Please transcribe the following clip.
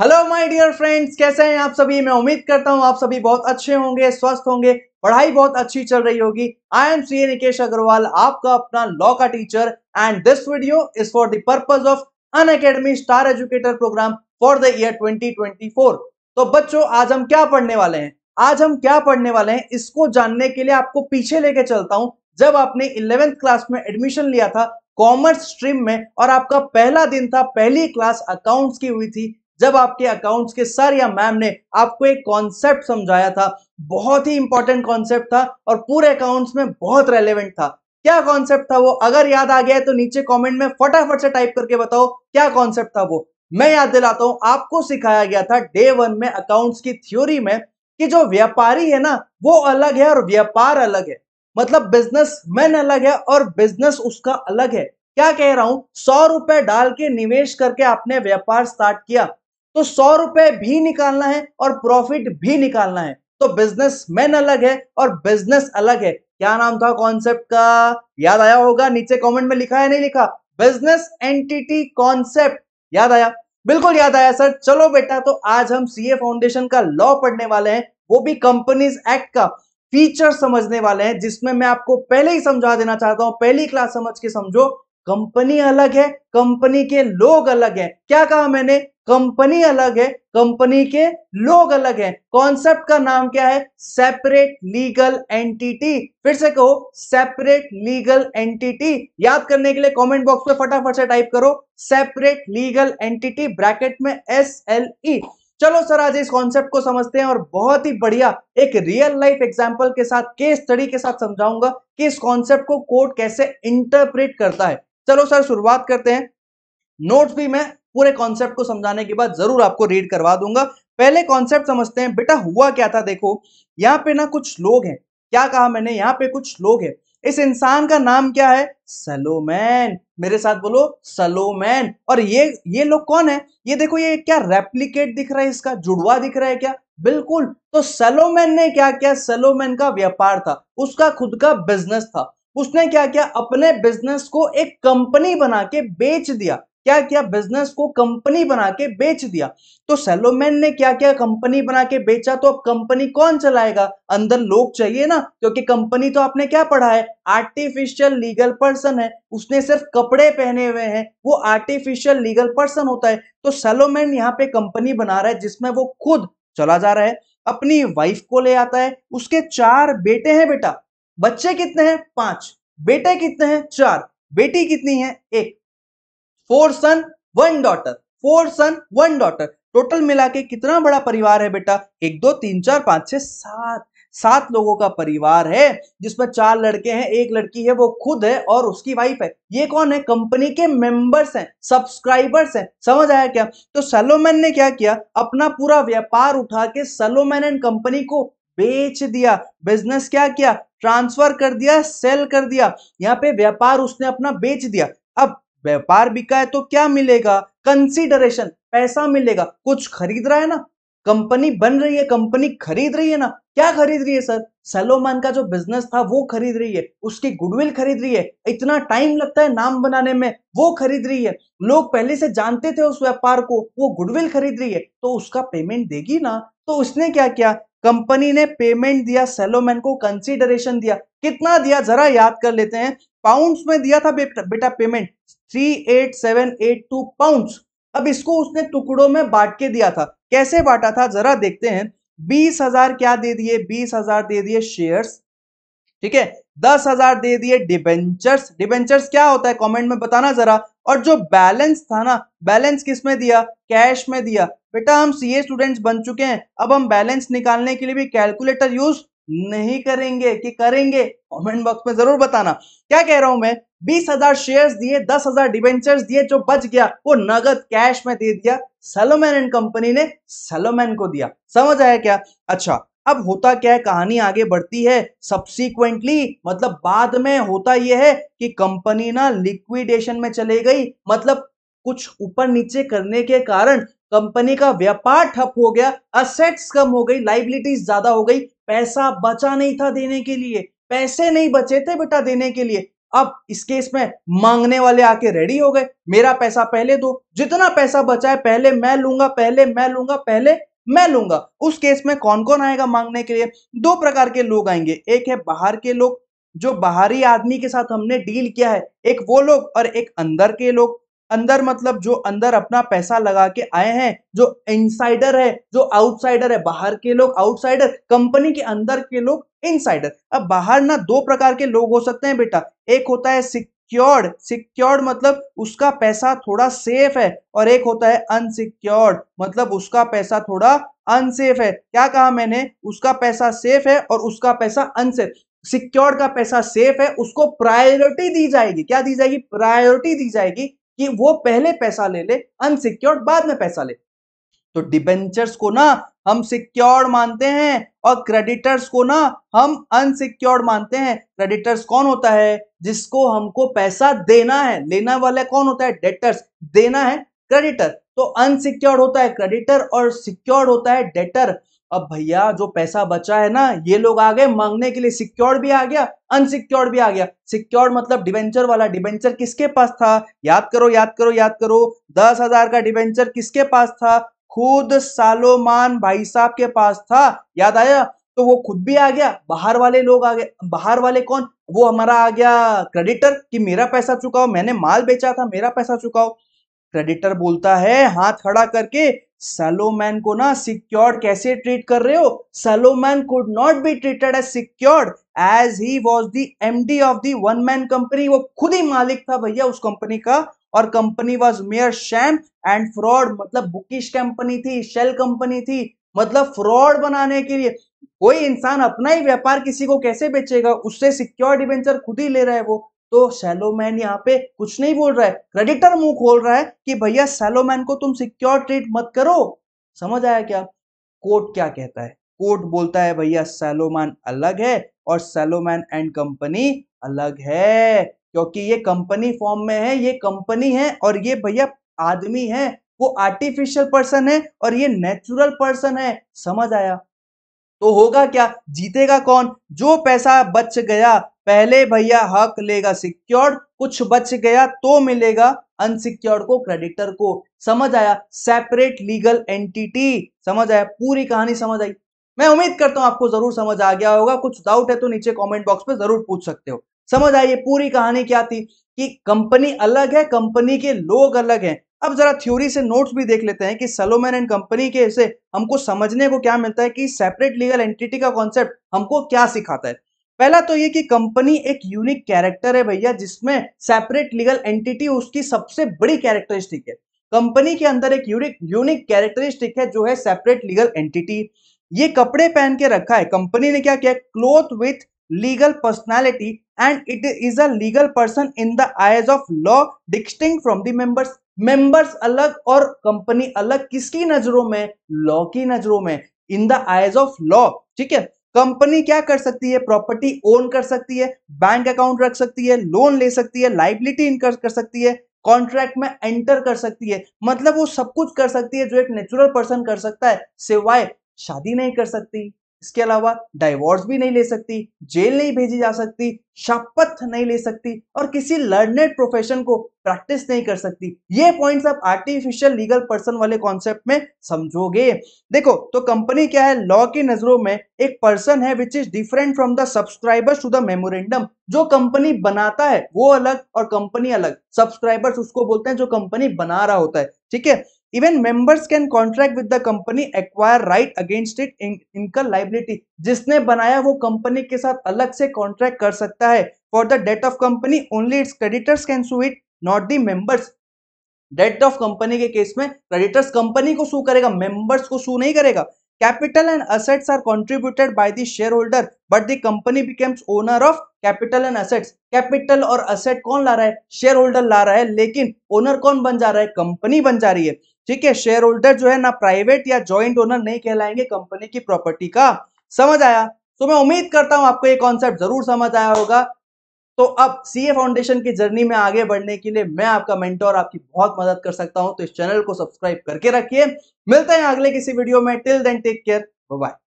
hello my dear friends कैसे हैं आप सभी मैं उम्मीद करता हूं आप सभी बहुत अच्छे होंगे स्वस्थ होंगे पढ़ाई बहुत अच्छी चल रही होगी I am C Nikesh Agrawal आपका अपना लॉ का teacher and this video is for the purpose of Unacademy star educator program for the year 2024 तो बच्चों आज हम क्या पढ़ने वाले हैं आज हम क्या पढ़ने वाले हैं इसको जानने के लिए आपको पीछे लेके चलता हूं जब आपने इलेवेंथ क्लास में एडमिशन लिया था कॉमर्स स्ट्रीम में और आपका पहला दिन था पहली क्लास अकाउंट्स की हुई थी जब आपके अकाउंट्स के सर या मैम ने आपको एक कॉन्सेप्ट समझाया था बहुत ही इंपॉर्टेंट कॉन्सेप्ट था और पूरे अकाउंट्स में बहुत रेलेवेंट था क्या कॉन्सेप्ट था वो अगर याद आ गया है तो नीचे कमेंट में फटाफट से टाइप करके बताओ क्या कॉन्सेप्ट था वो मैं याद दिलाता हूं आपको सिखाया गया था डे वन में अकाउंट्स की थ्योरी में कि जो व्यापारी है ना वो अलग है और व्यापार अलग है मतलब बिजनेस मैन अलग है और बिजनेस उसका अलग है क्या कह रहा हूं सौ रुपए डाल के निवेश करके आपने व्यापार स्टार्ट किया तो सौ रुपए भी निकालना है और प्रॉफिट भी निकालना है तो बिजनेसमैन अलग है और बिजनेस अलग है क्या नाम था कॉन्सेप्ट का याद आया होगा नीचे कमेंट में लिखा है नहीं लिखा बिजनेस एंटिटी कॉन्सेप्ट याद आया बिल्कुल याद आया सर चलो बेटा तो आज हम सीए फाउंडेशन का लॉ पढ़ने वाले हैं वो भी कंपनीज एक्ट का फीचर समझने वाले हैं जिसमें मैं आपको पहले ही समझा देना चाहता हूं पहली क्लास समझ के समझो कंपनी अलग है कंपनी के लोग अलग है क्या कहा मैंने कंपनी अलग है कंपनी के लोग अलग हैं कॉन्सेप्ट का नाम क्या है सेपरेट लीगल एंटिटी फिर से कहो सेपरेट लीगल एंटिटी याद करने के लिए कमेंट बॉक्स में फटाफट से टाइप करो सेपरेट लीगल एंटिटी ब्रैकेट में एस एल ई चलो सर आज इस कॉन्सेप्ट को समझते हैं और बहुत ही बढ़िया एक रियल लाइफ एग्जाम्पल के साथ केस स्टडी के साथ समझाऊंगा कि इस कॉन्सेप्ट को कोर्ट कैसे इंटरप्रेट करता है चलो सर शुरुआत करते हैं नोट्स भी मैं पूरे कॉन्सेप्ट को समझाने के बाद जरूर आपको रीड करवा दूंगा पहले कॉन्सेप्ट समझते हैं बेटा हुआ क्या था देखो यहाँ पे ना कुछ लोग हैं क्या कहा मैंने यहाँ पे कुछ लोग हैं इस इंसान का नाम क्या है सलोमैन मेरे साथ बोलो सलोमैन और ये ये लोग कौन है ये देखो ये क्या रेप्लीकेट दिख रहा है इसका जुड़वा दिख रहा है क्या बिल्कुल तो सलोमैन ने क्या किया सलोमैन का व्यापार था उसका खुद का बिजनेस था उसने क्या किया अपने बिजनेस को एक कंपनी बना के बेच दिया क्या किया बिजनेस को कंपनी बना के बेच दिया तो सेलोमैन ने क्या किया कंपनी बना के बेचा तो अब कंपनी कौन चलाएगा अंदर लोग चाहिए ना क्योंकि कंपनी तो आपने क्या पढ़ा है आर्टिफिशियल लीगल पर्सन है उसने सिर्फ कपड़े पहने हुए हैं वो आर्टिफिशियल लीगल पर्सन होता है तो सेलोमैन यहाँ पे कंपनी बना रहा है जिसमें वो खुद चला जा रहा है अपनी वाइफ को ले आता है उसके चार बेटे हैं बेटा बच्चे कितने हैं पांच बेटे कितने हैं चार बेटी कितनी है एक four son one daughter four son one daughter total मिला के कितना बड़ा परिवार है बेटा एक दो तीन चार पांच छह सात सात लोगों का परिवार है जिसमें चार लड़के हैं एक लड़की है वो खुद है और उसकी वाइफ है ये कौन है कंपनी के मेंबर्स हैं सब्सक्राइबर्स हैं समझ आया क्या तो सलोमैन ने क्या किया अपना पूरा व्यापार उठा के सलोमैन एंड कंपनी को बेच दिया बिजनेस क्या किया ट्रांसफर कर दिया सेल कर दिया यहाँ पे व्यापार उसने अपना बेच दिया अब व्यापार बिका है तो क्या मिलेगा कंसिडरेशन पैसा मिलेगा कुछ खरीद रहा है ना कंपनी बन रही है कंपनी खरीद रही है ना क्या खरीद रही है सर सलोमान का जो बिजनेस था वो खरीद रही है उसकी गुडविल खरीद रही है इतना टाइम लगता है नाम बनाने में वो खरीद रही है लोग पहले से जानते थे उस व्यापार को वो गुडविल खरीद रही है तो उसका पेमेंट देगी ना तो उसने क्या किया कंपनी ने पेमेंट दिया सेलोमैन को कंसिडरेशन दिया कितना दिया जरा याद कर लेते हैं पाउंड्स में दिया था बेटा payment three eight seven eight two pounds अब इसको उसने टुकड़ों में बांट के दिया था कैसे बांटा था जरा देखते हैं बीस हजार क्या दे दिए बीस हजार दे दिए शेयर्स ठीक है दस हजार दे दिए डिबेंचर्स डिबेंचर्स क्या होता है कमेंट में बताना जरा और जो बैलेंस था ना बैलेंस किस में दिया कैश में दिया बेटा हम सीए स्टूडेंट्स बन चुके हैं अब हम बैलेंस निकालने के लिए भी कैलकुलेटर यूज नहीं करेंगे कि करेंगे कमेंट बॉक्स में जरूर बताना क्या कह रहा हूं मैं बीस हजार शेयर दिए दस हजार डिवेंचर्स दिए जो बच गया वो नगद कैश में दे दिया सलोमैन एंड कंपनी ने सलोमैन को दिया समझ आया क्या अच्छा अब होता क्या है कहानी आगे बढ़ती है सब्सिक्वेंटली मतलब बाद में होता यह है कि कंपनी ना लिक्विडेशन में चले गई मतलब कुछ ऊपर नीचे करने के कारण कंपनी का व्यापार ठप हो गया असेट्स कम हो गई लाइबिलिटीज ज्यादा हो गई पैसा बचा नहीं था देने के लिए पैसे नहीं बचे थे बेटा देने के लिए अब इस केस में मांगने वाले आके रेडी हो गए मेरा पैसा पहले दो जितना पैसा बचा है पहले मैं लूंगा पहले मैं लूंगा पहले मैं लूंगा उस केस में कौन कौन आएगा मांगने के लिए दो प्रकार के लोग आएंगे एक है बाहर के लोग जो बाहरी आदमी के साथ हमने डील किया है एक वो लोग और एक अंदर के लोग अंदर मतलब जो अंदर अपना पैसा लगा के आए हैं जो इनसाइडर है जो आउटसाइडर है बाहर के लोग आउटसाइडर कंपनी के अंदर के लोग इनसाइडर अब बाहर ना दो प्रकार के लोग हो सकते हैं बेटा एक होता है सिक्योर्ड सिक्योर्ड मतलब उसका पैसा थोड़ा सेफ है और एक होता है अनसिक्योर्ड मतलब उसका पैसा थोड़ा अनसेफ है क्या कहा मैंने उसका पैसा सेफ है और उसका पैसा अनसेफ सिक्योर्ड का पैसा सेफ है उसको प्रायोरिटी दी जाएगी क्या दी जाएगी प्रायोरिटी दी जाएगी कि वो पहले पैसा ले ले अनसिक्योर्ड बाद में पैसा ले तो डिबेंचर्स को ना हम सिक्योर्ड मानते हैं और क्रेडिटर्स को ना हम अनसिक्योर्ड मानते हैं क्रेडिटर्स कौन होता है जिसको हमको पैसा देना है लेना वाला कौन होता है डेटर्स देना है क्रेडिटर तो अनसिक्योर्ड होता है क्रेडिटर और सिक्योर्ड होता है डेटर अब भैया जो पैसा बचा है ना ये लोग आ गए मांगने के लिए सिक्योर्ड भी आ गया अनसिक्योर्ड भी आ गया सिक्योर्ड मतलब डिवेंचर वाला डिवेंचर किसके पास था याद करो याद करो याद करो दस हजार का डिवेंचर किसके पास था खुद सालोमान भाई साहब के पास था याद आया तो वो खुद भी आ गया बाहर वाले लोग आ गए बाहर वाले कौन वो हमारा आ गया क्रेडिटर कि मेरा पैसा चुकाओ मैंने माल बेचा था मेरा पैसा चुकाओ क्रेडिटर बोलता है हाथ खड़ा करके सलोमैन को ना सिक्योर्ड कैसे ट्रीट कर रहे हो Salomon could not be treated as secured as he was the D of the one man company वो खुद ही मालिक था भैया उस कंपनी का और company was mere sham and fraud मतलब बुकिश कंपनी थी शेल कंपनी थी मतलब फ्रॉड बनाने के लिए कोई इंसान अपना ही व्यापार किसी को कैसे बेचेगा उससे सिक्योर डिवेंचर खुद ही ले रहा है वो तो सेलोमैन यहाँ पे कुछ नहीं बोल रहा है क्रेडिटर मुंह खोल रहा है कि भैया सेलोमैन को तुम सिक्योर ट्रीट मत करो समझ आया क्या कोर्ट क्या कहता है कोर्ट बोलता है भैया सेलोमैन अलग है और सेलोमैन एंड कंपनी अलग है क्योंकि ये कंपनी फॉर्म में है ये कंपनी है और ये भैया आदमी है वो आर्टिफिशियल पर्सन है और ये नेचुरल पर्सन है समझ आया तो होगा क्या जीतेगा कौन जो पैसा बच गया पहले भैया हक लेगा सिक्योर्ड कुछ बच गया तो मिलेगा अनसिक्योर्ड को क्रेडिटर को समझ आया सेपरेट लीगल एंटिटी समझ आया पूरी कहानी समझ आई मैं उम्मीद करता हूं आपको जरूर समझ आ गया होगा कुछ डाउट है तो नीचे कमेंट बॉक्स में जरूर पूछ सकते हो समझ आई ये पूरी कहानी क्या थी कि कंपनी अलग है कंपनी के लोग अलग हैं अब जरा थ्योरी से नोट्स भी देख लेते हैं कि सलोमैन एंड कंपनी के से हमको समझने को क्या मिलता है कि सेपरेट लीगल एंटिटी का कॉन्सेप्ट हमको क्या सिखाता है पहला तो ये कि कंपनी एक यूनिक कैरेक्टर है भैया जिसमें सेपरेट लीगल एंटिटी उसकी सबसे बड़ी कैरेक्टरिस्टिक है कंपनी के अंदर एक यूनिक यूनिक कैरेक्टरिस्टिक है जो है सेपरेट लीगल एंटिटी ये कपड़े पहन के रखा है कंपनी ने क्या किया clothe with legal personality and it is a legal person in the eyes of law distinct from the members members अलग और कंपनी अलग किसकी नजरों में लॉ की नजरों में in the eyes of law ठीक है कंपनी क्या कर सकती है प्रॉपर्टी ओन कर सकती है बैंक अकाउंट रख सकती है लोन ले सकती है लाइबिलिटी इनकर कर सकती है कॉन्ट्रैक्ट में एंटर कर सकती है मतलब वो सब कुछ कर सकती है जो एक नेचुरल पर्सन कर सकता है सिवाय शादी नहीं कर सकती इसके अलावा डाइवोर्स भी नहीं ले सकती जेल नहीं भेजी जा सकती शपथ नहीं ले सकती और किसी लर्नेड प्रोफेशन को प्रैक्टिस नहीं कर सकती ये पॉइंट्स आप आर्टिफिशियल लीगल पर्सन वाले कॉन्सेप्ट में समझोगे देखो तो कंपनी क्या है लॉ की नजरों में एक पर्सन है which is different from the subscribers to the memorandum जो कंपनी बनाता है वो अलग और कंपनी अलग सब्सक्राइबर्स उसको बोलते हैं जो कंपनी बना रहा होता है ठीक है even members can contract with the company acquire right against it इनका लाइबिलिटी जिसने बनाया वो कंपनी के साथ अलग से कॉन्ट्रैक्ट कर सकता है for the debt of company only its creditors can sue it not the members debt of company के केस में क्रेडिटर्स कंपनी को सू करेगा मेंबर्स को सू नहीं करेगा capital and assets are contributed by the shareholder but the company becomes owner of capital and assets capital और asset कौन ला रहा है शेयर होल्डर ला रहा है लेकिन ओनर कौन बन जा रहा है कंपनी बन जा रही है ठीक है शेयर होल्डर जो है ना प्राइवेट या ज्वाइंट ओनर नहीं कहलाएंगे कंपनी की प्रॉपर्टी का समझ आया तो मैं उम्मीद करता हूं आपको ये कॉन्सेप्ट जरूर समझ आया होगा तो अब सीए फाउंडेशन की जर्नी में आगे बढ़ने के लिए मैं आपका मेंटोर आपकी बहुत मदद कर सकता हूं तो इस चैनल को सब्सक्राइब करके रखिए मिलते हैं अगले किसी वीडियो में till then take care bye